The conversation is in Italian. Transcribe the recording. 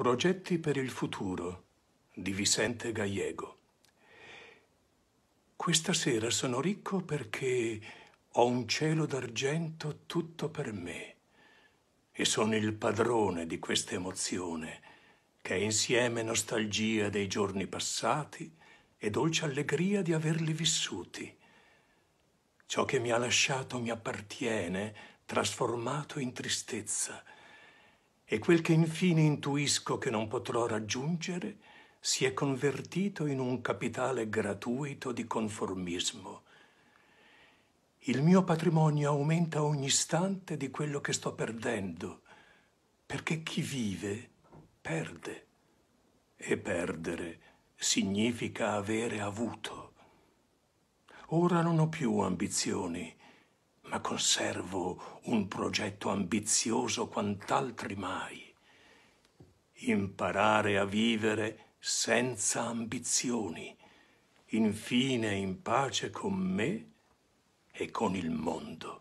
Progetti per il futuro di Vicente Gallego. Questa sera sono ricco perché ho un cielo d'argento tutto per me e sono il padrone di questa emozione che è insieme nostalgia dei giorni passati e dolce allegria di averli vissuti. Ciò che mi ha lasciato mi appartiene, trasformato in tristezza, e quel che infine intuisco che non potrò raggiungere si è convertito in un capitale gratuito di conformismo. Il mio patrimonio aumenta ogni istante di quello che sto perdendo, perché chi vive perde. E perdere significa avere avuto. Ora non ho più ambizioni, ma conservo un progetto ambizioso quant'altri mai. Imparare a vivere senza ambizioni, infine in pace con me e con il mondo.